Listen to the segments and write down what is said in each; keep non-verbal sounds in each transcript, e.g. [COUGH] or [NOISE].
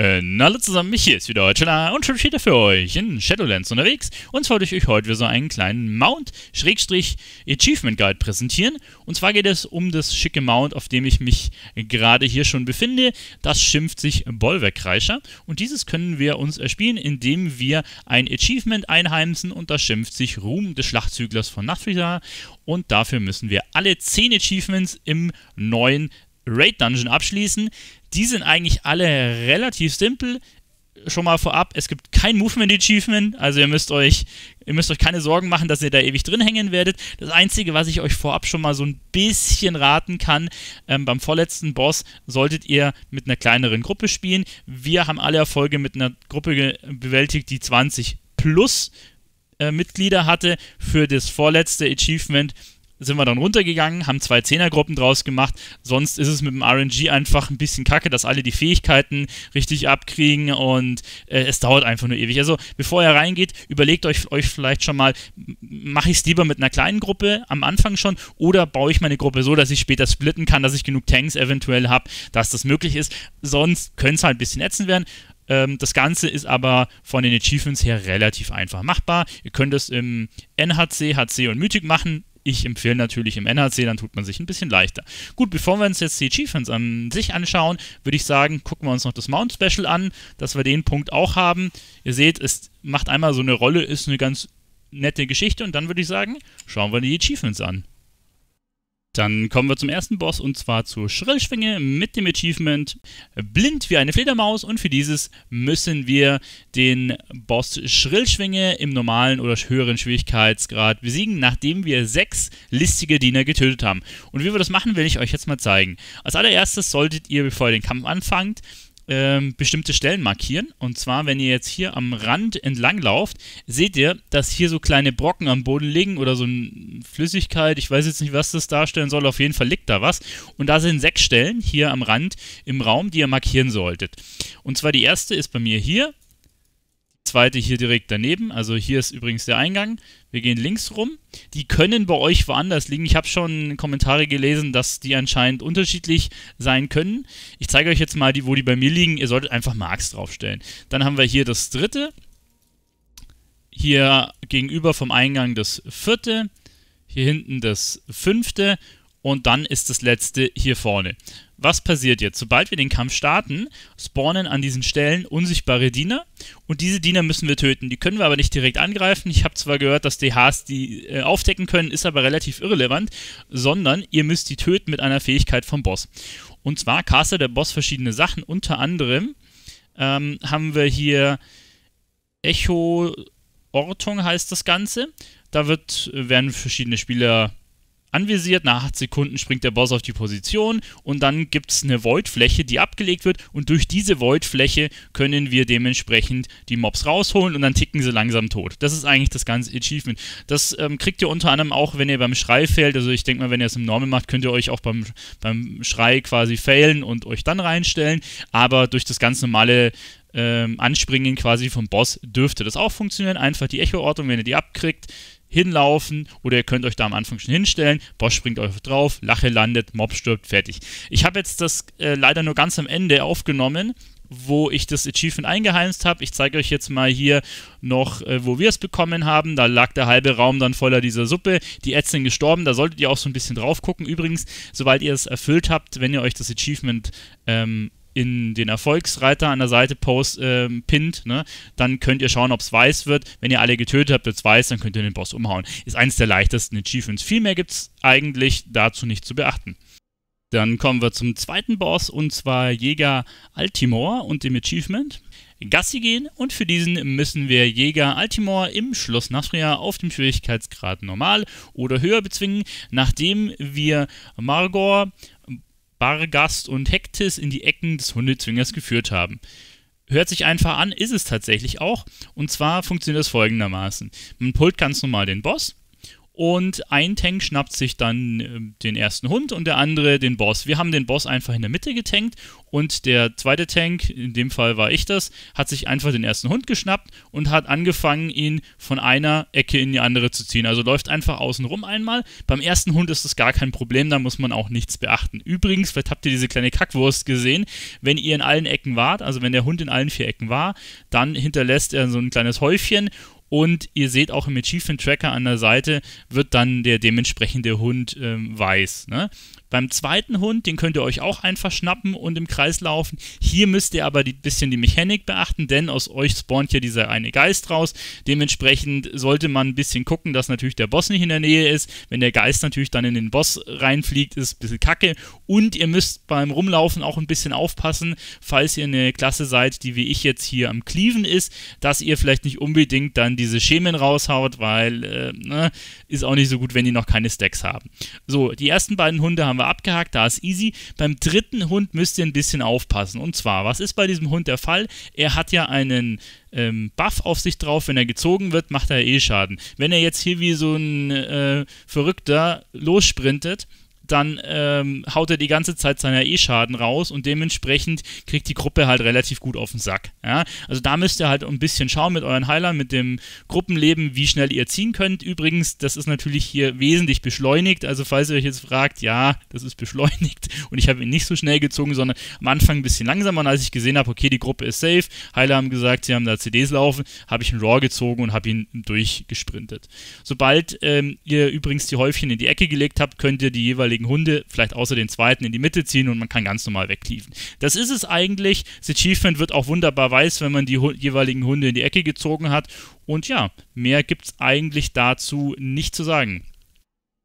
hallo äh, zusammen, mich hier ist wieder Heuchela und schon wieder für euch in Shadowlands unterwegs. Und zwar wollte ich euch heute wieder so einen kleinen Mount-Achievement Guide präsentieren. Und zwar geht es um das schicke Mount, auf dem ich mich gerade hier schon befinde. Das schimpft sich Bollwerkreischer. Und dieses können wir uns erspielen, indem wir ein Achievement einheimsen und das schimpft sich Ruhm des Schlachtzüglers von Nachtfrisa. Und dafür müssen wir alle 10 Achievements im neuen Raid Dungeon abschließen. Die sind eigentlich alle relativ simpel. Schon mal vorab, es gibt kein Movement Achievement, also ihr müsst euch, ihr müsst euch keine Sorgen machen, dass ihr da ewig drin hängen werdet. Das Einzige, was ich euch vorab schon mal so ein bisschen raten kann, ähm, beim vorletzten Boss solltet ihr mit einer kleineren Gruppe spielen. Wir haben alle Erfolge mit einer Gruppe bewältigt, die 20 plus äh, Mitglieder hatte. Für das vorletzte Achievement sind wir dann runtergegangen, haben zwei Zehnergruppen draus gemacht. Sonst ist es mit dem RNG einfach ein bisschen kacke, dass alle die Fähigkeiten richtig abkriegen und äh, es dauert einfach nur ewig. Also bevor ihr reingeht, überlegt euch, euch vielleicht schon mal, mache ich es lieber mit einer kleinen Gruppe am Anfang schon oder baue ich meine Gruppe so, dass ich später splitten kann, dass ich genug Tanks eventuell habe, dass das möglich ist. Sonst könnte es halt ein bisschen ätzend werden ähm, das Ganze ist aber von den Achievements her relativ einfach machbar. Ihr könnt es im NHC, HC und Mythic machen. Ich empfehle natürlich im NHC, dann tut man sich ein bisschen leichter. Gut, bevor wir uns jetzt die Achievements an sich anschauen, würde ich sagen, gucken wir uns noch das Mount Special an, dass wir den Punkt auch haben. Ihr seht, es macht einmal so eine Rolle, ist eine ganz nette Geschichte und dann würde ich sagen, schauen wir die Achievements an. Dann kommen wir zum ersten Boss und zwar zur Schrillschwinge mit dem Achievement Blind wie eine Fledermaus und für dieses müssen wir den Boss Schrillschwinge im normalen oder höheren Schwierigkeitsgrad besiegen, nachdem wir sechs listige Diener getötet haben. Und wie wir das machen, will ich euch jetzt mal zeigen. Als allererstes solltet ihr, bevor ihr den Kampf anfangt, ähm, bestimmte Stellen markieren. Und zwar, wenn ihr jetzt hier am Rand entlang lauft, seht ihr, dass hier so kleine Brocken am Boden liegen oder so eine Flüssigkeit. Ich weiß jetzt nicht, was das darstellen soll. Auf jeden Fall liegt da was. Und da sind sechs Stellen hier am Rand im Raum, die ihr markieren solltet. Und zwar die erste ist bei mir hier zweite hier direkt daneben. Also hier ist übrigens der Eingang. Wir gehen links rum. Die können bei euch woanders liegen. Ich habe schon Kommentare gelesen, dass die anscheinend unterschiedlich sein können. Ich zeige euch jetzt mal, die, wo die bei mir liegen. Ihr solltet einfach Marks draufstellen. Dann haben wir hier das dritte. Hier gegenüber vom Eingang das vierte. Hier hinten das fünfte. Und dann ist das letzte hier vorne was passiert jetzt? Sobald wir den Kampf starten, spawnen an diesen Stellen unsichtbare Diener und diese Diener müssen wir töten. Die können wir aber nicht direkt angreifen. Ich habe zwar gehört, dass DHs die äh, aufdecken können, ist aber relativ irrelevant, sondern ihr müsst die töten mit einer Fähigkeit vom Boss. Und zwar castet der Boss verschiedene Sachen. Unter anderem ähm, haben wir hier Echo Ortung heißt das Ganze. Da wird, werden verschiedene Spieler anvisiert, nach 8 Sekunden springt der Boss auf die Position und dann gibt es eine Void-Fläche, die abgelegt wird und durch diese Void-Fläche können wir dementsprechend die Mobs rausholen und dann ticken sie langsam tot. Das ist eigentlich das ganze Achievement. Das ähm, kriegt ihr unter anderem auch, wenn ihr beim Schrei failt, also ich denke mal, wenn ihr es im Normal macht, könnt ihr euch auch beim, beim Schrei quasi failen und euch dann reinstellen, aber durch das ganz normale ähm, Anspringen quasi vom Boss dürfte das auch funktionieren. Einfach die Echo-Ortung, wenn ihr die abkriegt, hinlaufen oder ihr könnt euch da am Anfang schon hinstellen. Boss springt euch drauf, Lache landet, Mob stirbt, fertig. Ich habe jetzt das äh, leider nur ganz am Ende aufgenommen, wo ich das Achievement eingeheimst habe. Ich zeige euch jetzt mal hier noch, äh, wo wir es bekommen haben. Da lag der halbe Raum dann voller dieser Suppe. Die Ads sind gestorben, da solltet ihr auch so ein bisschen drauf gucken. Übrigens, sobald ihr es erfüllt habt, wenn ihr euch das Achievement ähm, in den Erfolgsreiter an der Seite post, äh, pinnt, ne, dann könnt ihr schauen, ob es weiß wird. Wenn ihr alle getötet habt, wird es weiß, dann könnt ihr den Boss umhauen. Ist eines der leichtesten Achievements. Viel mehr gibt es eigentlich dazu nicht zu beachten. Dann kommen wir zum zweiten Boss und zwar Jäger Altimor und dem Achievement. Gassi gehen und für diesen müssen wir Jäger Altimor im Schloss Nasria auf dem Schwierigkeitsgrad normal oder höher bezwingen, nachdem wir Margor Bargast und Hektis in die Ecken des Hundezwingers geführt haben. Hört sich einfach an, ist es tatsächlich auch. Und zwar funktioniert das folgendermaßen. Man pullt ganz normal den Boss und ein Tank schnappt sich dann äh, den ersten Hund und der andere den Boss. Wir haben den Boss einfach in der Mitte getankt und der zweite Tank, in dem Fall war ich das, hat sich einfach den ersten Hund geschnappt und hat angefangen, ihn von einer Ecke in die andere zu ziehen. Also läuft einfach außenrum einmal. Beim ersten Hund ist das gar kein Problem, da muss man auch nichts beachten. Übrigens, vielleicht habt ihr diese kleine Kackwurst gesehen, wenn ihr in allen Ecken wart, also wenn der Hund in allen vier Ecken war, dann hinterlässt er so ein kleines Häufchen und ihr seht auch im Achievement Tracker an der Seite wird dann der dementsprechende Hund ähm, weiß. Ne? Beim zweiten Hund, den könnt ihr euch auch einfach schnappen und im Kreis laufen. Hier müsst ihr aber ein bisschen die Mechanik beachten, denn aus euch spawnt ja dieser eine Geist raus. Dementsprechend sollte man ein bisschen gucken, dass natürlich der Boss nicht in der Nähe ist. Wenn der Geist natürlich dann in den Boss reinfliegt, ist ein bisschen kacke. Und ihr müsst beim Rumlaufen auch ein bisschen aufpassen, falls ihr eine Klasse seid, die wie ich jetzt hier am Cleaven ist, dass ihr vielleicht nicht unbedingt dann diese Schemen raushaut, weil äh, ne, ist auch nicht so gut, wenn die noch keine Stacks haben. So, die ersten beiden Hunde haben haben wir abgehakt, da ist easy. Beim dritten Hund müsst ihr ein bisschen aufpassen. Und zwar, was ist bei diesem Hund der Fall? Er hat ja einen ähm, Buff auf sich drauf. Wenn er gezogen wird, macht er eh Schaden. Wenn er jetzt hier wie so ein äh, Verrückter lossprintet, dann ähm, haut er die ganze Zeit seiner E-Schaden raus und dementsprechend kriegt die Gruppe halt relativ gut auf den Sack. Ja? Also da müsst ihr halt ein bisschen schauen mit euren Heilern, mit dem Gruppenleben, wie schnell ihr ziehen könnt. Übrigens, das ist natürlich hier wesentlich beschleunigt. Also falls ihr euch jetzt fragt, ja, das ist beschleunigt [LAUGHS] und ich habe ihn nicht so schnell gezogen, sondern am Anfang ein bisschen langsamer. Und als ich gesehen habe, okay, die Gruppe ist safe, Heiler haben gesagt, sie haben da CDs laufen, habe ich einen Raw gezogen und habe ihn durchgesprintet. Sobald ähm, ihr übrigens die Häufchen in die Ecke gelegt habt, könnt ihr die jeweilige gegen Hunde vielleicht außer den zweiten in die Mitte ziehen und man kann ganz normal wegkliefen. Das ist es eigentlich. Das Achievement wird auch wunderbar weiß, wenn man die jeweiligen Hunde in die Ecke gezogen hat. Und ja, mehr gibt es eigentlich dazu nicht zu sagen.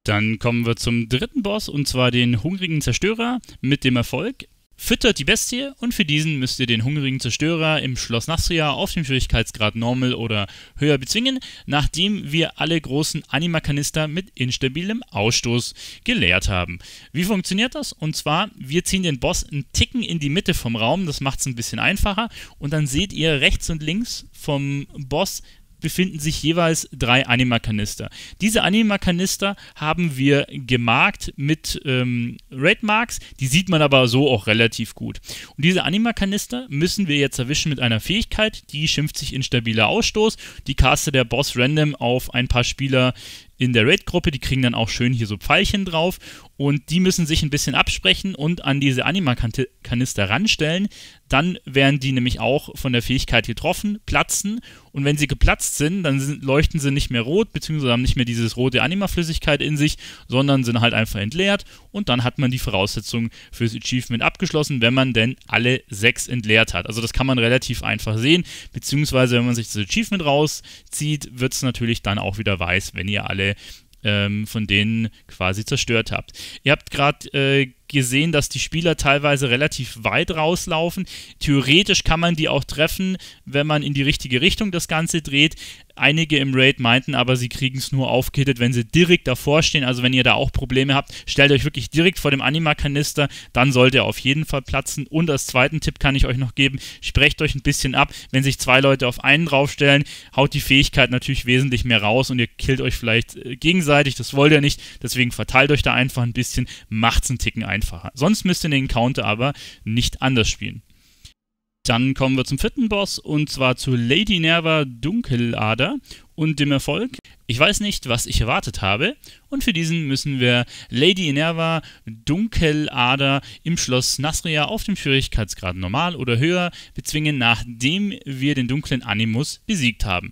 Dann kommen wir zum dritten Boss und zwar den hungrigen Zerstörer mit dem Erfolg, Füttert die Bestie und für diesen müsst ihr den hungrigen Zerstörer im Schloss Nasria auf dem Schwierigkeitsgrad Normal oder höher bezwingen, nachdem wir alle großen Animakanister mit instabilem Ausstoß geleert haben. Wie funktioniert das? Und zwar, wir ziehen den Boss einen Ticken in die Mitte vom Raum, das macht es ein bisschen einfacher und dann seht ihr rechts und links vom Boss befinden sich jeweils drei Anima-Kanister. Diese Anima-Kanister haben wir gemarkt mit ähm, Redmarks, die sieht man aber so auch relativ gut. Und diese Anima-Kanister müssen wir jetzt erwischen mit einer Fähigkeit, die schimpft sich instabiler Ausstoß, die castet der Boss random auf ein paar Spieler in der Raid-Gruppe, die kriegen dann auch schön hier so Pfeilchen drauf und die müssen sich ein bisschen absprechen und an diese Anima-Kanister ranstellen. Dann werden die nämlich auch von der Fähigkeit getroffen, platzen und wenn sie geplatzt sind, dann sind, leuchten sie nicht mehr rot, beziehungsweise haben nicht mehr dieses rote Anima-Flüssigkeit in sich, sondern sind halt einfach entleert und dann hat man die Voraussetzungen fürs Achievement abgeschlossen, wenn man denn alle sechs entleert hat. Also das kann man relativ einfach sehen, beziehungsweise wenn man sich das Achievement rauszieht, wird es natürlich dann auch wieder weiß, wenn ihr alle Teile ähm, von denen quasi zerstört habt. Ihr habt gerade äh, gesehen, dass die Spieler teilweise relativ weit rauslaufen. Theoretisch kann man die auch treffen, wenn man in die richtige Richtung das Ganze dreht. Einige im Raid meinten aber, sie kriegen es nur aufgehittet, wenn sie direkt davor stehen. Also wenn ihr da auch Probleme habt, stellt euch wirklich direkt vor dem Anima-Kanister, dann sollt ihr auf jeden Fall platzen. Und als zweiten Tipp kann ich euch noch geben, sprecht euch ein bisschen ab. Wenn sich zwei Leute auf einen draufstellen, haut die Fähigkeit natürlich wesentlich mehr raus und ihr killt euch vielleicht äh, gegenseitig. Das wollt ihr nicht. Deswegen verteilt euch da einfach ein bisschen, macht es einen Ticken ein einfacher. Sonst müsst ihr den Encounter aber nicht anders spielen. Dann kommen wir zum vierten Boss und zwar zu Lady Nerva Dunkelader und dem Erfolg. Ich weiß nicht, was ich erwartet habe und für diesen müssen wir Lady Nerva Dunkelader im Schloss Nasria auf dem Schwierigkeitsgrad normal oder höher bezwingen, nachdem wir den dunklen Animus besiegt haben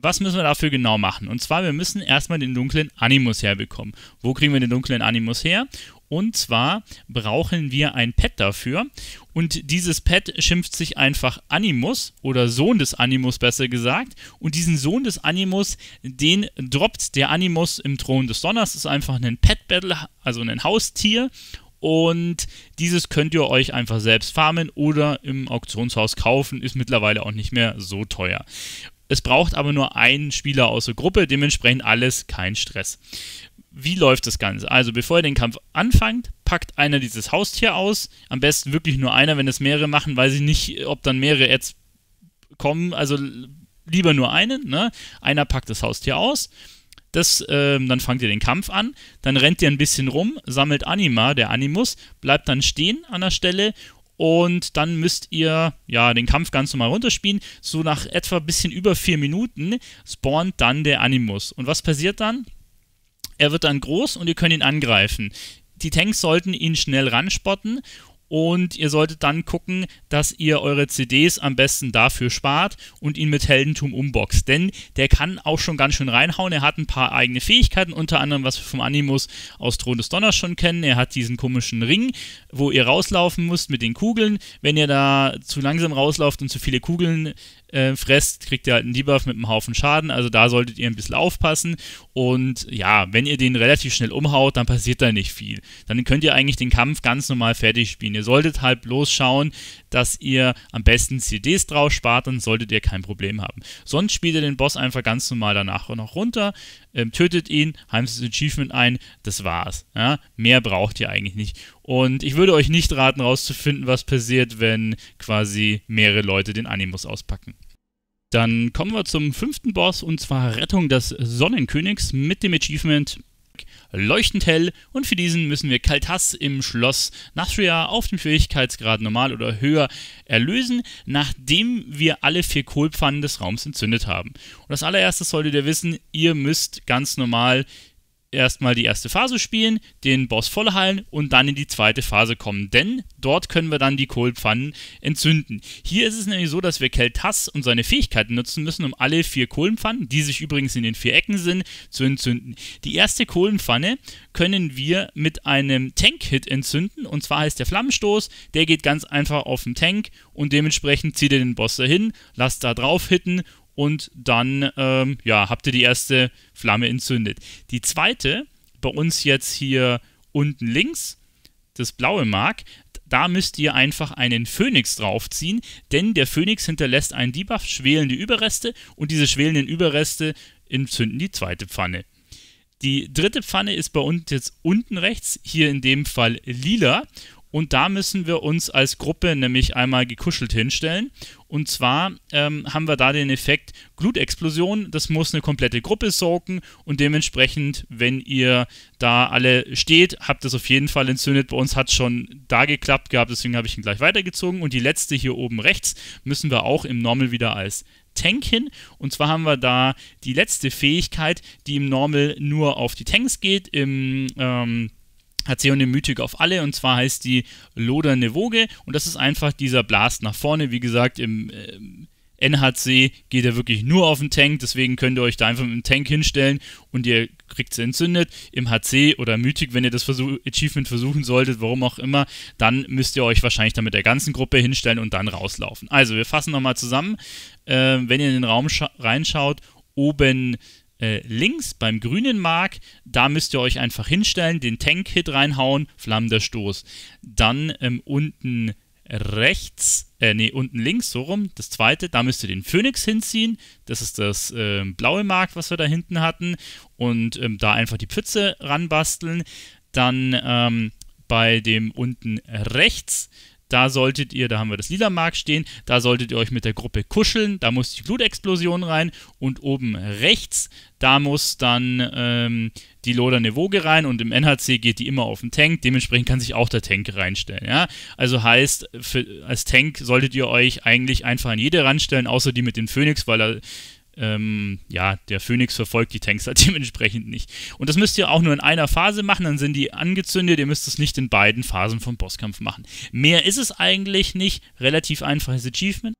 was müssen wir dafür genau machen? Und zwar, wir müssen erstmal den dunklen Animus herbekommen. Wo kriegen wir den dunklen Animus her? Und zwar brauchen wir ein Pet dafür. Und dieses Pet schimpft sich einfach Animus oder Sohn des Animus besser gesagt. Und diesen Sohn des Animus, den droppt der Animus im Thron des Donners. Das ist einfach ein Pet-Battle, also ein Haustier. Und dieses könnt ihr euch einfach selbst farmen oder im Auktionshaus kaufen. Ist mittlerweile auch nicht mehr so teuer. Es braucht aber nur einen Spieler aus der Gruppe, dementsprechend alles kein Stress. Wie läuft das Ganze? Also, bevor ihr den Kampf anfangt, packt einer dieses Haustier aus. Am besten wirklich nur einer. Wenn es mehrere machen, weiß ich nicht, ob dann mehrere Ads kommen. Also lieber nur einen. Ne? Einer packt das Haustier aus. Das, ähm, dann fangt ihr den Kampf an, dann rennt ihr ein bisschen rum, sammelt Anima, der Animus, bleibt dann stehen an der Stelle und dann müsst ihr ja den Kampf ganz normal runterspielen. So nach etwa ein bisschen über vier Minuten spawnt dann der Animus. Und was passiert dann? Er wird dann groß und ihr könnt ihn angreifen. Die Tanks sollten ihn schnell ranspotten und ihr solltet dann gucken, dass ihr eure CDs am besten dafür spart und ihn mit Heldentum umboxt. Denn der kann auch schon ganz schön reinhauen. Er hat ein paar eigene Fähigkeiten, unter anderem, was wir vom Animus aus Thron des Donners schon kennen. Er hat diesen komischen Ring, wo ihr rauslaufen müsst mit den Kugeln. Wenn ihr da zu langsam rauslauft und zu viele Kugeln äh, fresst, kriegt ihr halt einen Debuff mit einem Haufen Schaden. Also da solltet ihr ein bisschen aufpassen. Und ja, wenn ihr den relativ schnell umhaut, dann passiert da nicht viel. Dann könnt ihr eigentlich den Kampf ganz normal fertig spielen. Ihr solltet halt bloß schauen, dass ihr am besten CDs drauf spart, dann solltet ihr kein Problem haben. Sonst spielt ihr den Boss einfach ganz normal danach noch runter, äh, tötet ihn, heimst das Achievement ein, das war's. Ja? Mehr braucht ihr eigentlich nicht. Und ich würde euch nicht raten, rauszufinden, was passiert, wenn quasi mehrere Leute den Animus auspacken. Dann kommen wir zum fünften Boss und zwar Rettung des Sonnenkönigs mit dem Achievement leuchtend hell und für diesen müssen wir Kaltas im Schloss Nasria auf dem Schwierigkeitsgrad normal oder höher erlösen, nachdem wir alle vier Kohlpfannen des Raums entzündet haben. Und als allererstes solltet ihr wissen, ihr müsst ganz normal erstmal die erste Phase spielen, den Boss voll heilen und dann in die zweite Phase kommen. Denn dort können wir dann die Kohlenpfannen entzünden. Hier ist es nämlich so, dass wir Keltas und seine Fähigkeiten nutzen müssen, um alle vier Kohlenpfannen, die sich übrigens in den vier Ecken sind, zu entzünden. Die erste Kohlenpfanne können wir mit einem Tank-Hit entzünden. Und zwar heißt der Flammenstoß, der geht ganz einfach auf den Tank und dementsprechend zieht er den Boss dahin, lasst da drauf hitten und dann ähm, ja, habt ihr die erste Flamme entzündet. Die zweite, bei uns jetzt hier unten links, das blaue Mark, da müsst ihr einfach einen Phönix draufziehen, denn der Phönix hinterlässt einen Debuff, schwelende Überreste und diese schwelenden Überreste entzünden die zweite Pfanne. Die dritte Pfanne ist bei uns jetzt unten rechts, hier in dem Fall lila und da müssen wir uns als Gruppe nämlich einmal gekuschelt hinstellen. Und zwar ähm, haben wir da den Effekt Glutexplosion. Das muss eine komplette Gruppe soaken. Und dementsprechend, wenn ihr da alle steht, habt ihr es auf jeden Fall entzündet. Bei uns hat es schon da geklappt gehabt, deswegen habe ich ihn gleich weitergezogen. Und die letzte hier oben rechts müssen wir auch im Normal wieder als Tank hin. Und zwar haben wir da die letzte Fähigkeit, die im Normal nur auf die Tanks geht. Im. Ähm, hat sie eine Mythik auf alle und zwar heißt die Loderne Woge und das ist einfach dieser Blast nach vorne. Wie gesagt, im äh, NHC geht er wirklich nur auf den Tank, deswegen könnt ihr euch da einfach mit dem Tank hinstellen und ihr kriegt sie entzündet. Im HC oder Mythic, wenn ihr das Versuch Achievement versuchen solltet, warum auch immer, dann müsst ihr euch wahrscheinlich dann mit der ganzen Gruppe hinstellen und dann rauslaufen. Also, wir fassen nochmal zusammen. Äh, wenn ihr in den Raum reinschaut, oben äh, links beim grünen Mark, da müsst ihr euch einfach hinstellen, den Tank-Hit reinhauen, flammender Stoß. Dann ähm, unten rechts, äh, nee, unten links, so rum, das zweite, da müsst ihr den Phoenix hinziehen. Das ist das äh, blaue Mark, was wir da hinten hatten. Und ähm, da einfach die Pfütze ranbasteln. Dann ähm, bei dem unten rechts, da solltet ihr, da haben wir das lila Mark stehen, da solltet ihr euch mit der Gruppe kuscheln, da muss die Blutexplosion rein und oben rechts, da muss dann ähm, die Loder Woge rein und im NHC geht die immer auf den Tank, dementsprechend kann sich auch der Tank reinstellen. Ja? Also heißt, für, als Tank solltet ihr euch eigentlich einfach an jede ranstellen, außer die mit dem Phoenix, weil er ähm, ja, der Phoenix verfolgt die Tanks [LAUGHS] halt dementsprechend nicht. Und das müsst ihr auch nur in einer Phase machen, dann sind die angezündet, ihr müsst es nicht in beiden Phasen vom Bosskampf machen. Mehr ist es eigentlich nicht, relativ einfaches Achievement.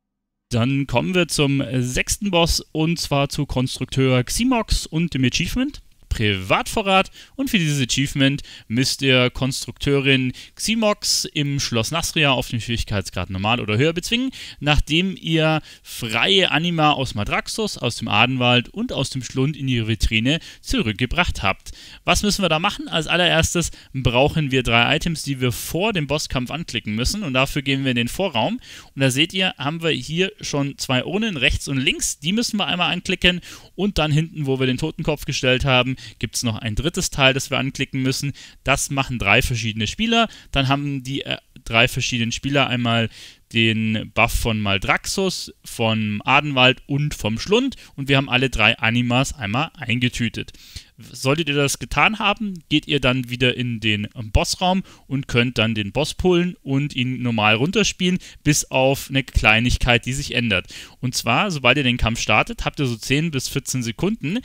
Dann kommen wir zum äh, sechsten Boss und zwar zu Konstrukteur Ximox und dem Achievement. Privatvorrat und für dieses Achievement müsst ihr Konstrukteurin Ximox im Schloss Nasria auf den Schwierigkeitsgrad normal oder höher bezwingen, nachdem ihr freie Anima aus Madraxus, aus dem Adenwald und aus dem Schlund in die Vitrine zurückgebracht habt. Was müssen wir da machen? Als allererstes brauchen wir drei Items, die wir vor dem Bosskampf anklicken müssen und dafür gehen wir in den Vorraum und da seht ihr, haben wir hier schon zwei Urnen rechts und links, die müssen wir einmal anklicken und dann hinten, wo wir den Totenkopf gestellt haben, gibt es noch ein drittes Teil, das wir anklicken müssen. Das machen drei verschiedene Spieler. Dann haben die äh, drei verschiedenen Spieler einmal den Buff von Maldraxus, vom Adenwald und vom Schlund und wir haben alle drei Animas einmal eingetütet. Solltet ihr das getan haben, geht ihr dann wieder in den Bossraum und könnt dann den Boss pullen und ihn normal runterspielen, bis auf eine Kleinigkeit, die sich ändert. Und zwar, sobald ihr den Kampf startet, habt ihr so 10 bis 14 Sekunden.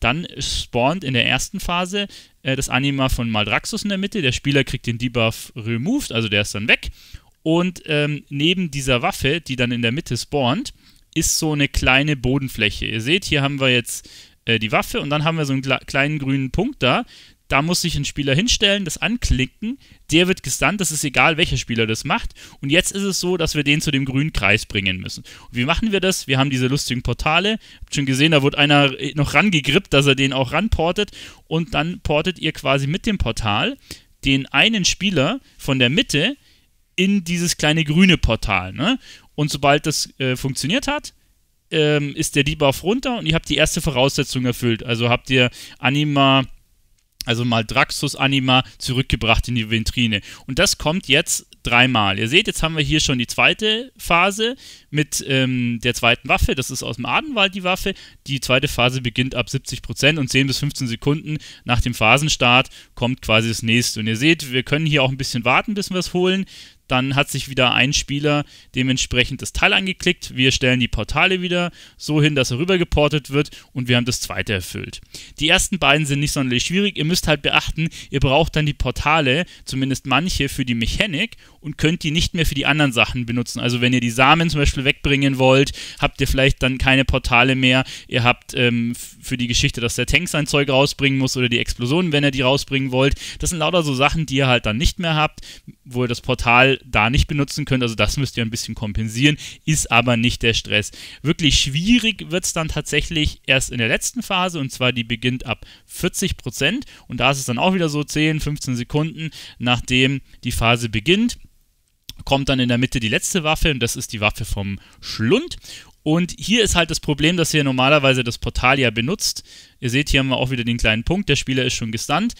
Dann spawnt in der ersten Phase äh, das Anima von Maldraxus in der Mitte. Der Spieler kriegt den Debuff removed, also der ist dann weg. Und ähm, neben dieser Waffe, die dann in der Mitte spawnt, ist so eine kleine Bodenfläche. Ihr seht, hier haben wir jetzt äh, die Waffe und dann haben wir so einen kleinen grünen Punkt da. Da muss sich ein Spieler hinstellen, das anklicken, der wird gestunt, das ist egal, welcher Spieler das macht. Und jetzt ist es so, dass wir den zu dem grünen Kreis bringen müssen. Und wie machen wir das? Wir haben diese lustigen Portale. Habt schon gesehen, da wird einer äh, noch rangegrippt, dass er den auch ranportet. Und dann portet ihr quasi mit dem Portal den einen Spieler von der Mitte in dieses kleine grüne Portal. Ne? Und sobald das äh, funktioniert hat, ähm, ist der Debuff runter und ihr habt die erste Voraussetzung erfüllt. Also habt ihr Anima, also mal Draxus Anima zurückgebracht in die Ventrine. Und das kommt jetzt dreimal. Ihr seht, jetzt haben wir hier schon die zweite Phase mit ähm, der zweiten Waffe. Das ist aus dem Adenwald die Waffe. Die zweite Phase beginnt ab 70% und 10 bis 15 Sekunden nach dem Phasenstart kommt quasi das nächste. Und ihr seht, wir können hier auch ein bisschen warten, bis wir es holen. Dann hat sich wieder ein Spieler dementsprechend das Teil angeklickt. Wir stellen die Portale wieder so hin, dass er rübergeportet wird und wir haben das zweite erfüllt. Die ersten beiden sind nicht sonderlich schwierig. Ihr müsst halt beachten, ihr braucht dann die Portale, zumindest manche, für die Mechanik und könnt die nicht mehr für die anderen Sachen benutzen. Also wenn ihr die Samen zum Beispiel wegbringen wollt, habt ihr vielleicht dann keine Portale mehr. Ihr habt ähm, für die Geschichte, dass der Tank sein Zeug rausbringen muss oder die Explosionen, wenn er die rausbringen wollt. Das sind lauter so Sachen, die ihr halt dann nicht mehr habt, wo ihr das Portal da nicht benutzen könnt. Also das müsst ihr ein bisschen kompensieren, ist aber nicht der Stress. Wirklich schwierig wird es dann tatsächlich erst in der letzten Phase und zwar die beginnt ab 40 Prozent und da ist es dann auch wieder so 10, 15 Sekunden, nachdem die Phase beginnt. Kommt dann in der Mitte die letzte Waffe und das ist die Waffe vom Schlund. Und hier ist halt das Problem, dass ihr normalerweise das Portal ja benutzt. Ihr seht hier haben wir auch wieder den kleinen Punkt, der Spieler ist schon gestunt.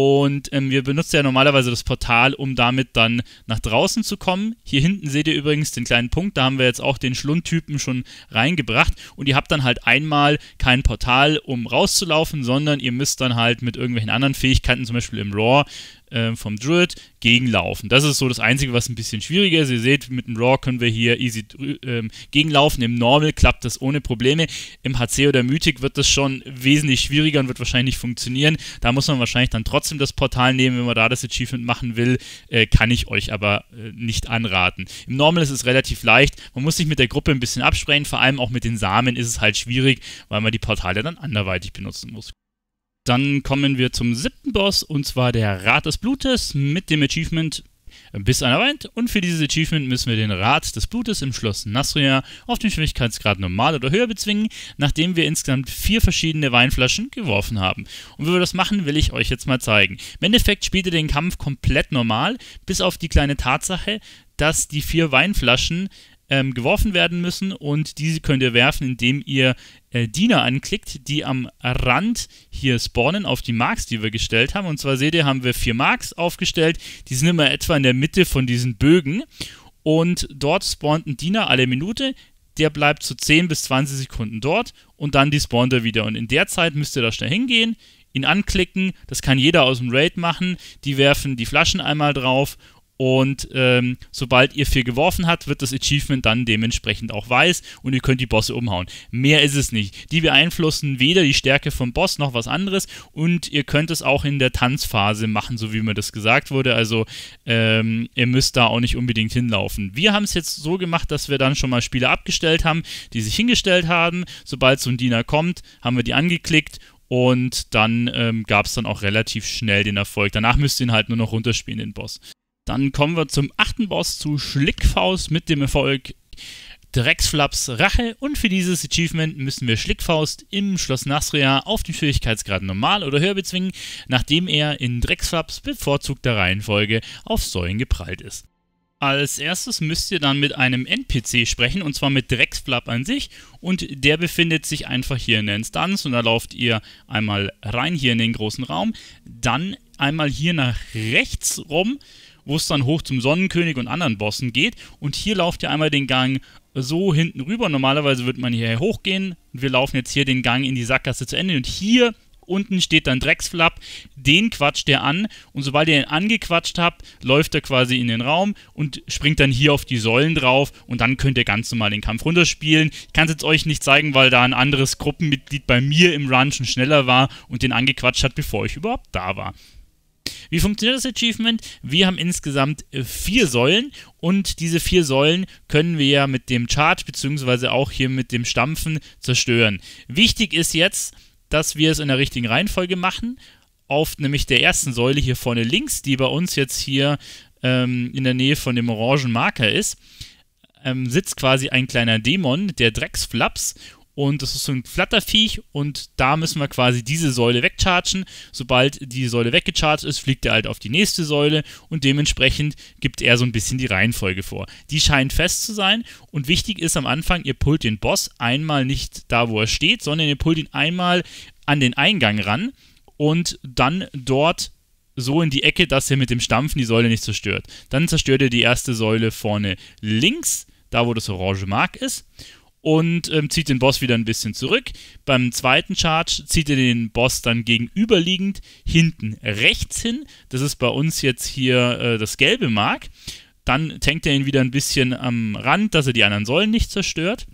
Und ähm, wir benutzen ja normalerweise das Portal, um damit dann nach draußen zu kommen. Hier hinten seht ihr übrigens den kleinen Punkt, da haben wir jetzt auch den Schlundtypen schon reingebracht. Und ihr habt dann halt einmal kein Portal, um rauszulaufen, sondern ihr müsst dann halt mit irgendwelchen anderen Fähigkeiten, zum Beispiel im Raw, äh, vom Druid gegenlaufen. Das ist so das Einzige, was ein bisschen schwieriger ist. Ihr seht, mit dem Raw können wir hier easy ähm, gegenlaufen. Im Normal klappt das ohne Probleme. Im HC oder Mythic wird das schon wesentlich schwieriger und wird wahrscheinlich nicht funktionieren. Da muss man wahrscheinlich dann trotzdem das Portal nehmen, wenn man da das Achievement machen will. Äh, kann ich euch aber äh, nicht anraten. Im Normal ist es relativ leicht. Man muss sich mit der Gruppe ein bisschen absprechen. Vor allem auch mit den Samen ist es halt schwierig, weil man die Portale dann anderweitig benutzen muss. Dann kommen wir zum siebten Boss und zwar der Rat des Blutes mit dem Achievement bis einer weint. und für dieses Achievement müssen wir den Rat des Blutes im Schloss Nasria auf den Schwierigkeitsgrad normal oder höher bezwingen, nachdem wir insgesamt vier verschiedene Weinflaschen geworfen haben. Und wie wir das machen, will ich euch jetzt mal zeigen. Im Endeffekt spielt ihr den Kampf komplett normal, bis auf die kleine Tatsache, dass die vier Weinflaschen ähm, geworfen werden müssen und diese könnt ihr werfen, indem ihr äh, Diener anklickt, die am Rand hier spawnen auf die Marks, die wir gestellt haben. Und zwar seht ihr, haben wir vier Marks aufgestellt, die sind immer etwa in der Mitte von diesen Bögen und dort spawnt ein Diener alle Minute. Der bleibt so 10 bis 20 Sekunden dort und dann despawnt er wieder. Und in der Zeit müsst ihr da schnell hingehen, ihn anklicken. Das kann jeder aus dem Raid machen. Die werfen die Flaschen einmal drauf und ähm, sobald ihr viel geworfen habt, wird das Achievement dann dementsprechend auch weiß und ihr könnt die Bosse umhauen. Mehr ist es nicht. Die beeinflussen weder die Stärke vom Boss noch was anderes und ihr könnt es auch in der Tanzphase machen, so wie mir das gesagt wurde. Also ähm, ihr müsst da auch nicht unbedingt hinlaufen. Wir haben es jetzt so gemacht, dass wir dann schon mal Spieler abgestellt haben, die sich hingestellt haben. Sobald so ein Diener kommt, haben wir die angeklickt und dann ähm, gab es dann auch relativ schnell den Erfolg. Danach müsst ihr ihn halt nur noch runterspielen, den Boss. Dann kommen wir zum achten Boss zu Schlickfaust mit dem Erfolg Drecksflaps Rache und für dieses Achievement müssen wir Schlickfaust im Schloss Nasria auf den Schwierigkeitsgrad normal oder höher bezwingen, nachdem er in Drecksflaps bevorzugter Reihenfolge auf Säulen geprallt ist. Als erstes müsst ihr dann mit einem NPC sprechen und zwar mit Drecksflap an sich und der befindet sich einfach hier in der Instanz und da lauft ihr einmal rein hier in den großen Raum, dann einmal hier nach rechts rum wo es dann hoch zum Sonnenkönig und anderen Bossen geht. Und hier lauft ihr einmal den Gang so hinten rüber. Normalerweise wird man hier hochgehen. Wir laufen jetzt hier den Gang in die Sackgasse zu Ende. Und hier unten steht dann Drecksflap. den quatscht er an und sobald ihr ihn angequatscht habt, läuft er quasi in den Raum und springt dann hier auf die Säulen drauf und dann könnt ihr ganz normal den Kampf runterspielen. Ich kann es jetzt euch nicht zeigen, weil da ein anderes Gruppenmitglied bei mir im Run schon schneller war und den angequatscht hat, bevor ich überhaupt da war. Wie funktioniert das Achievement? Wir haben insgesamt äh, vier Säulen und diese vier Säulen können wir ja mit dem Charge bzw. auch hier mit dem Stampfen zerstören. Wichtig ist jetzt, dass wir es in der richtigen Reihenfolge machen. Auf nämlich der ersten Säule hier vorne links, die bei uns jetzt hier ähm, in der Nähe von dem orangen Marker ist, ähm, sitzt quasi ein kleiner Dämon, der Drecksflaps, und das ist so ein Flatterviech und da müssen wir quasi diese Säule wegchargen. Sobald die Säule weggecharged ist, fliegt er halt auf die nächste Säule und dementsprechend gibt er so ein bisschen die Reihenfolge vor. Die scheint fest zu sein und wichtig ist am Anfang, ihr pullt den Boss einmal nicht da, wo er steht, sondern ihr pullt ihn einmal an den Eingang ran und dann dort so in die Ecke, dass ihr mit dem Stampfen die Säule nicht zerstört. Dann zerstört ihr die erste Säule vorne links, da wo das orange Mark ist und ähm, zieht den Boss wieder ein bisschen zurück. Beim zweiten Charge zieht er den Boss dann gegenüberliegend hinten rechts hin. Das ist bei uns jetzt hier äh, das gelbe Mark. Dann tankt er ihn wieder ein bisschen am Rand, dass er die anderen Säulen nicht zerstört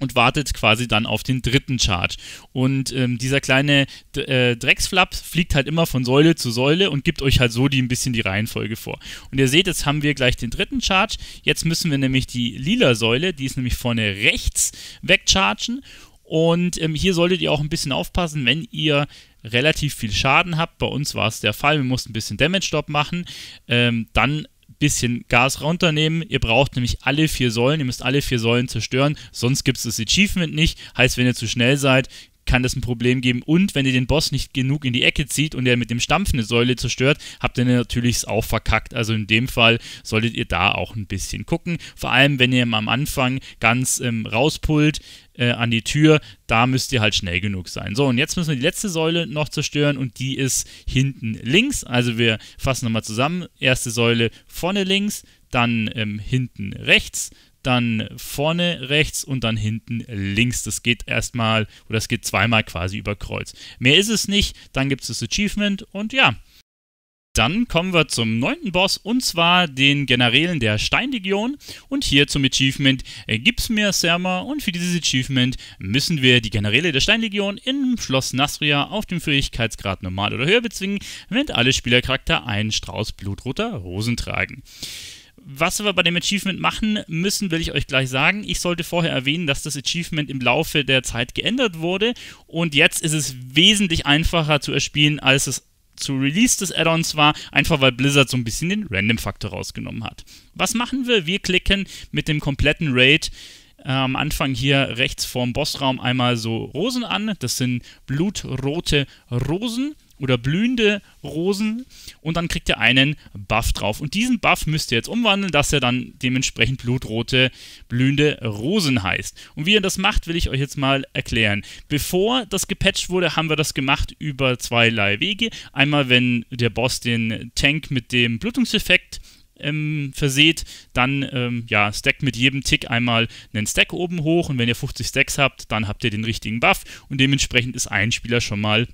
und wartet quasi dann auf den dritten Charge. Und ähm, dieser kleine D äh, Drecksflap fliegt halt immer von Säule zu Säule und gibt euch halt so die ein bisschen die Reihenfolge vor. Und ihr seht, jetzt haben wir gleich den dritten Charge. Jetzt müssen wir nämlich die lila Säule, die ist nämlich vorne rechts, wegchargen. Und ähm, hier solltet ihr auch ein bisschen aufpassen, wenn ihr relativ viel Schaden habt. Bei uns war es der Fall, wir mussten ein bisschen Damage Stop machen. Ähm, dann bisschen Gas runternehmen. Ihr braucht nämlich alle vier Säulen, ihr müsst alle vier Säulen zerstören, sonst gibt es das Achievement nicht. Heißt, wenn ihr zu schnell seid, kann das ein Problem geben. Und wenn ihr den Boss nicht genug in die Ecke zieht und er mit dem Stampf eine Säule zerstört, habt ihr natürlich es auch verkackt. Also in dem Fall solltet ihr da auch ein bisschen gucken. Vor allem, wenn ihr am Anfang ganz ähm, rauspult äh, an die Tür, da müsst ihr halt schnell genug sein. So, und jetzt müssen wir die letzte Säule noch zerstören und die ist hinten links. Also wir fassen nochmal zusammen. Erste Säule vorne links, dann ähm, hinten rechts, dann vorne rechts und dann hinten links. Das geht erstmal oder es geht zweimal quasi über Kreuz. Mehr ist es nicht, dann gibt es das Achievement und ja. Dann kommen wir zum neunten Boss und zwar den Generälen der Steinlegion. Und hier zum Achievement äh, gibt es mehr Serma und für dieses Achievement müssen wir die Generäle der Steinlegion im Schloss Nasria auf dem Fähigkeitsgrad normal oder höher bezwingen, während alle Spielercharakter einen Strauß blutroter Rosen tragen. Was wir bei dem Achievement machen müssen, will ich euch gleich sagen. Ich sollte vorher erwähnen, dass das Achievement im Laufe der Zeit geändert wurde und jetzt ist es wesentlich einfacher zu erspielen, als es zu Release des Add-ons war, einfach weil Blizzard so ein bisschen den Random-Faktor rausgenommen hat. Was machen wir? Wir klicken mit dem kompletten Raid äh, am Anfang hier rechts vorm Bossraum einmal so Rosen an. Das sind blutrote Rosen oder blühende Rosen und dann kriegt ihr einen Buff drauf. Und diesen Buff müsst ihr jetzt umwandeln, dass er dann dementsprechend blutrote blühende Rosen heißt. Und wie ihr das macht, will ich euch jetzt mal erklären. Bevor das gepatcht wurde, haben wir das gemacht über zweierlei Wege. Einmal, wenn der Boss den Tank mit dem Blutungseffekt ähm, verseht, dann ähm, ja, stackt mit jedem Tick einmal einen Stack oben hoch und wenn ihr 50 Stacks habt, dann habt ihr den richtigen Buff und dementsprechend ist ein Spieler schon mal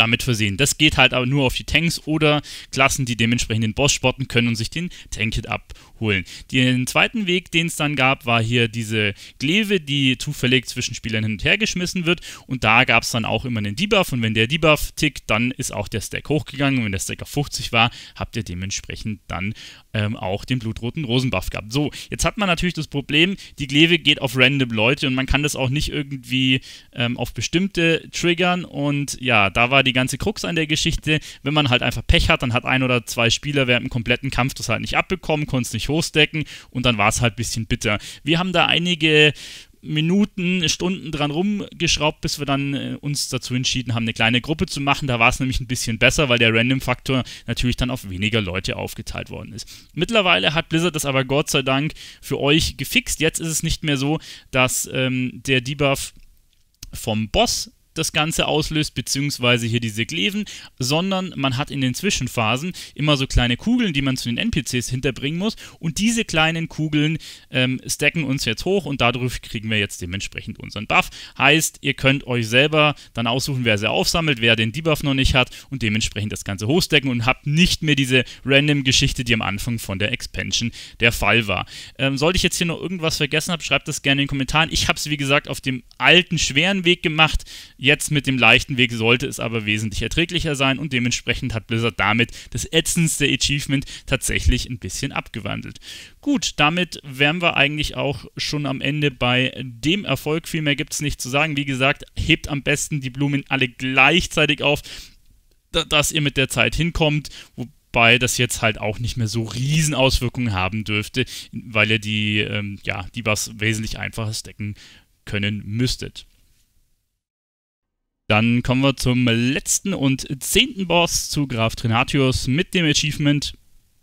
damit versehen. Das geht halt aber nur auf die Tanks oder Klassen, die dementsprechend den Boss spotten können und sich den Tankit abholen. Den zweiten Weg, den es dann gab, war hier diese Gleve, die zufällig zwischen Spielern hin und her geschmissen wird und da gab es dann auch immer einen Debuff und wenn der Debuff tickt, dann ist auch der Stack hochgegangen und wenn der Stack auf 50 war, habt ihr dementsprechend dann ähm, auch den blutroten Rosenbuff gehabt. So, jetzt hat man natürlich das Problem, die Glewe geht auf random Leute und man kann das auch nicht irgendwie ähm, auf bestimmte triggern. Und ja, da war die ganze Krux an der Geschichte. Wenn man halt einfach Pech hat, dann hat ein oder zwei Spieler während dem kompletten Kampf das halt nicht abbekommen, konnten es nicht hochstecken und dann war es halt ein bisschen bitter. Wir haben da einige Minuten, Stunden dran rumgeschraubt, bis wir dann äh, uns dazu entschieden haben, eine kleine Gruppe zu machen. Da war es nämlich ein bisschen besser, weil der Random-Faktor natürlich dann auf weniger Leute aufgeteilt worden ist. Mittlerweile hat Blizzard das aber Gott sei Dank für euch gefixt. Jetzt ist es nicht mehr so, dass ähm, der Debuff vom Boss das Ganze auslöst, beziehungsweise hier diese Gleven, sondern man hat in den Zwischenphasen immer so kleine Kugeln, die man zu den NPCs hinterbringen muss. Und diese kleinen Kugeln ähm, stacken uns jetzt hoch und dadurch kriegen wir jetzt dementsprechend unseren Buff. Heißt, ihr könnt euch selber dann aussuchen, wer sie aufsammelt, wer den Debuff noch nicht hat und dementsprechend das Ganze hochstacken und habt nicht mehr diese random Geschichte, die am Anfang von der Expansion der Fall war. Ähm, sollte ich jetzt hier noch irgendwas vergessen haben, schreibt das gerne in den Kommentaren. Ich habe es, wie gesagt, auf dem alten, schweren Weg gemacht Jetzt mit dem leichten Weg sollte es aber wesentlich erträglicher sein und dementsprechend hat Blizzard damit das ätzendste Achievement tatsächlich ein bisschen abgewandelt. Gut, damit wären wir eigentlich auch schon am Ende bei dem Erfolg. Viel mehr gibt es nicht zu sagen. Wie gesagt, hebt am besten die Blumen alle gleichzeitig auf, dass ihr mit der Zeit hinkommt. Wobei das jetzt halt auch nicht mehr so riesen Auswirkungen haben dürfte, weil ihr die, ähm, ja, die was wesentlich einfacher stecken können müsstet. Dann kommen wir zum letzten und zehnten Boss zu Graf Trinatius mit dem Achievement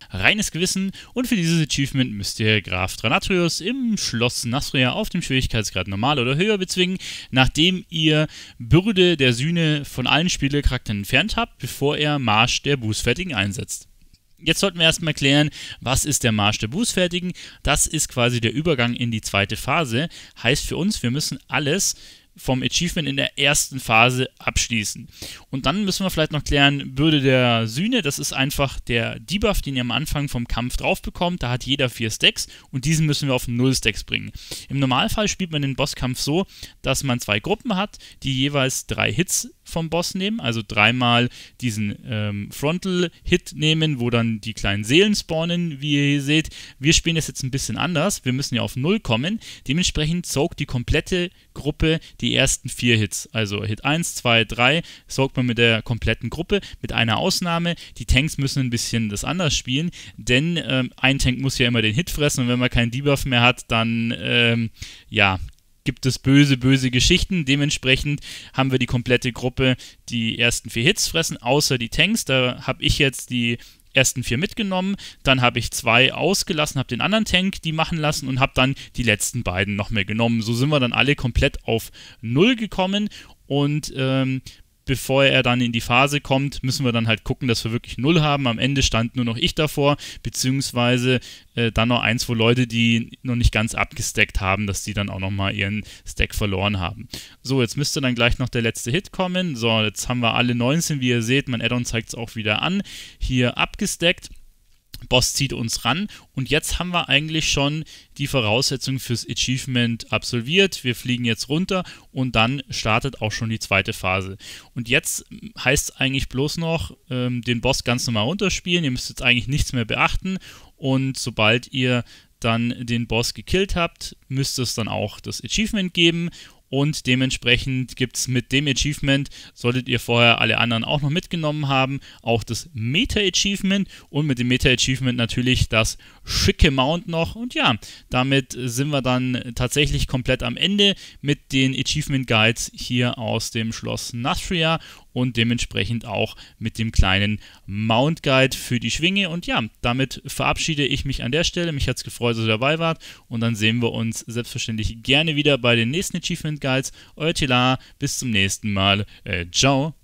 Reines Gewissen und für dieses Achievement müsst ihr Graf Trinatius im Schloss Nasria auf dem Schwierigkeitsgrad normal oder höher bezwingen, nachdem ihr Bürde der Sühne von allen Spielercharakteren entfernt habt, bevor er Marsch der Bußfertigen einsetzt. Jetzt sollten wir erstmal klären, was ist der Marsch der Bußfertigen? Das ist quasi der Übergang in die zweite Phase. Heißt für uns, wir müssen alles, vom Achievement in der ersten Phase abschließen. Und dann müssen wir vielleicht noch klären, Bürde der Sühne, das ist einfach der Debuff, den ihr am Anfang vom Kampf drauf bekommt. Da hat jeder vier Stacks und diesen müssen wir auf null Stacks bringen. Im Normalfall spielt man den Bosskampf so, dass man zwei Gruppen hat, die jeweils drei Hits vom Boss nehmen, also dreimal diesen ähm, Frontal-Hit nehmen, wo dann die kleinen Seelen spawnen, wie ihr hier seht. Wir spielen das jetzt ein bisschen anders. Wir müssen ja auf null kommen. Dementsprechend zog die komplette Gruppe die ersten vier Hits. Also Hit 1, 2, 3 sorgt man mit der kompletten Gruppe, mit einer Ausnahme. Die Tanks müssen ein bisschen das anders spielen, denn ähm, ein Tank muss ja immer den Hit fressen und wenn man keinen Debuff mehr hat, dann ähm, ja, gibt es böse, böse Geschichten. Dementsprechend haben wir die komplette Gruppe die ersten vier Hits fressen, außer die Tanks. Da habe ich jetzt die ersten vier mitgenommen, dann habe ich zwei ausgelassen, habe den anderen Tank die machen lassen und habe dann die letzten beiden noch mehr genommen. So sind wir dann alle komplett auf Null gekommen und ähm, bevor er dann in die Phase kommt, müssen wir dann halt gucken, dass wir wirklich null haben. Am Ende stand nur noch ich davor, beziehungsweise äh, dann noch eins, wo Leute, die noch nicht ganz abgesteckt haben, dass die dann auch nochmal ihren Stack verloren haben. So, jetzt müsste dann gleich noch der letzte Hit kommen. So, jetzt haben wir alle 19, wie ihr seht, mein Addon zeigt es auch wieder an. Hier abgesteckt. Boss zieht uns ran und jetzt haben wir eigentlich schon die Voraussetzung fürs Achievement absolviert. Wir fliegen jetzt runter und dann startet auch schon die zweite Phase. Und jetzt heißt es eigentlich bloß noch, ähm, den Boss ganz normal runterspielen. Ihr müsst jetzt eigentlich nichts mehr beachten und sobald ihr dann den Boss gekillt habt, müsst es dann auch das Achievement geben und dementsprechend gibt es mit dem Achievement, solltet ihr vorher alle anderen auch noch mitgenommen haben, auch das Meta-Achievement und mit dem Meta-Achievement natürlich das schicke Mount noch. Und ja, damit sind wir dann tatsächlich komplett am Ende mit den Achievement Guides hier aus dem Schloss Nathria und dementsprechend auch mit dem kleinen Mount Guide für die Schwinge. Und ja, damit verabschiede ich mich an der Stelle. Mich hat es gefreut, dass ihr dabei wart. Und dann sehen wir uns selbstverständlich gerne wieder bei den nächsten Achievement Guides. Euer Tila, bis zum nächsten Mal. Äh, ciao.